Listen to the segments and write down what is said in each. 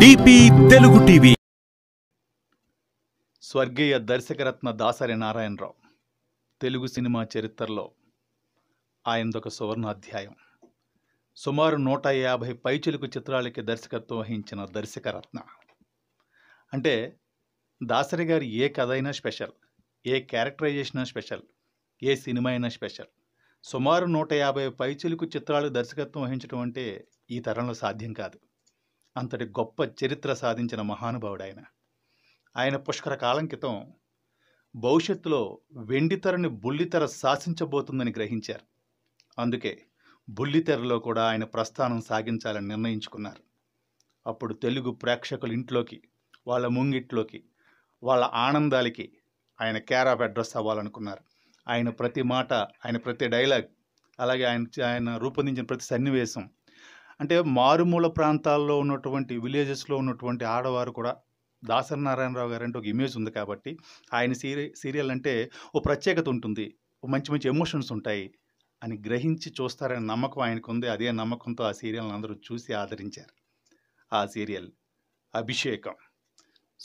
Telugu TV స్వర్గీయ దర్శకరత్న Dasari Narayanarao Telugu cinema చరిత్రలో ఆయనదొక సువర్ణాధ్యాయం సుమారు నూట యాభై పైచులకు చిత్రాలకి దర్శకత్వం వహించిన దర్శకరత్న అంటే దాసరి గారి ఏ కథ అయినా స్పెషల్ ఏ క్యారెక్టరైజేషన్ స్పెషల్ ఏ సినిమా అయినా స్పెషల్ సుమారు నూట యాభై పైచులకు చిత్రాలు దర్శకత్వం వహించడం అంటే ఈ తరంలో సాధ్యం కాదు అంతటి గొప్ప చరిత్ర సాధించిన మహానుభావుడు ఆయన ఆయన పుష్కర కాలం క్రితం భవిష్యత్తులో వెండితెరని బుల్లితెర శాసించబోతుందని గ్రహించారు అందుకే బుల్లితెరలో కూడా ఆయన ప్రస్థానం సాగించాలని నిర్ణయించుకున్నారు అప్పుడు తెలుగు ప్రేక్షకుల ఇంట్లోకి వాళ్ళ ముంగిట్లోకి వాళ్ళ ఆనందాలకి ఆయన కేర్ ఆఫ్ అడ్రస్ అవ్వాలనుకున్నారు ఆయన ప్రతి మాట ఆయన ప్రతి డైలాగ్ అలాగే ఆయన ఆయన రూపొందించిన ప్రతి సన్నివేశం అంటే మారుమూల ప్రాంతాల్లో ఉన్నటువంటి విలేజెస్లో ఉన్నటువంటి ఆడవారు కూడా దాసరి నారాయణరావు గారు అంటే ఒక ఇమేజ్ ఉంది కాబట్టి ఆయన సీరియల్ సీరియల్ అంటే ఓ ప్రత్యేకత ఉంటుంది ఓ మంచి మంచి ఎమోషన్స్ ఉంటాయి అని గ్రహించి చూస్తారనే నమ్మకం ఆయనకు ఉంది అదే నమ్మకంతో ఆ సీరియల్ని అందరూ చూసి ఆదరించారు ఆ సీరియల్ అభిషేకం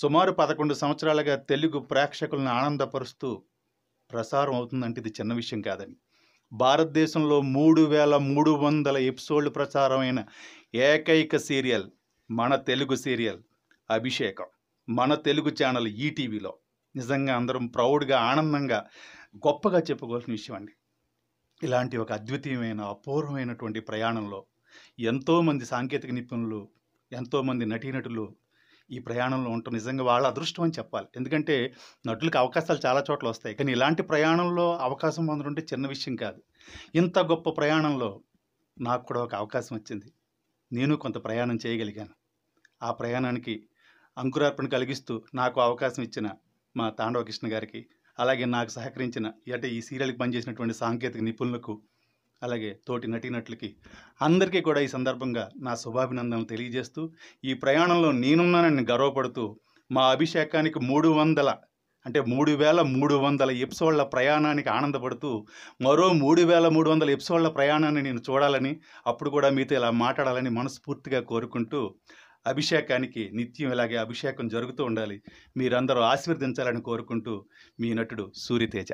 సుమారు పదకొండు సంవత్సరాలుగా తెలుగు ప్రేక్షకులను ఆనందపరుస్తూ ప్రసారం అవుతుందంటే ఇది చిన్న విషయం కాదని భారతదేశంలో మూడు వేల మూడు వందల ఎపిసోడ్లు ప్రచారమైన ఏకైక సీరియల్ మన తెలుగు సీరియల్ అభిషేకం మన తెలుగు ఛానల్ ఈటీవీలో నిజంగా అందరం ప్రౌడ్గా ఆనందంగా గొప్పగా చెప్పుకోవాల్సిన విషయం అండి ఇలాంటి ఒక అద్వితీయమైన అపూర్వమైనటువంటి ప్రయాణంలో ఎంతోమంది సాంకేతిక నిపుణులు ఎంతోమంది నటీనటులు ఈ ప్రయాణంలో ఉంటాం నిజంగా వాళ్ళ అదృష్టం అని చెప్పాలి ఎందుకంటే నటులకు అవకాశాలు చాలా చోట్ల వస్తాయి కానీ ఇలాంటి ప్రయాణంలో అవకాశం పొందడం చిన్న విషయం కాదు ఇంత గొప్ప ప్రయాణంలో నాకు కూడా ఒక అవకాశం వచ్చింది నేను కొంత ప్రయాణం చేయగలిగాను ఆ ప్రయాణానికి అంకురార్పణ కలిగిస్తూ నాకు అవకాశం ఇచ్చిన మా తాండవ కృష్ణ గారికి అలాగే నాకు సహకరించిన అంటే ఈ సీరియల్కి పనిచేసినటువంటి సాంకేతిక నిపుణులకు అలాగే తోటి నటీనటులకి అందరికీ కూడా ఈ సందర్భంగా నా శుభాభినందనలు తెలియజేస్తూ ఈ ప్రయాణంలో నేనున్నానని గర్వపడుతూ మా అభిషేకానికి మూడు వందల అంటే మూడు వేల మూడు వందల ఎపిసోడ్ల ప్రయాణానికి ఆనందపడుతూ మరో మూడు వేల మూడు వందల ఎపిసోడ్ల ప్రయాణాన్ని నేను చూడాలని అప్పుడు కూడా మీతో ఇలా మాట్లాడాలని మనస్ఫూర్తిగా కోరుకుంటూ అభిషేకానికి నిత్యం ఇలాగే అభిషేకం జరుగుతూ ఉండాలి మీరందరూ ఆశీర్వదించాలని కోరుకుంటూ మీ నటుడు సూర్యతేజ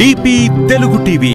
డిపి తెలుగు టీవీ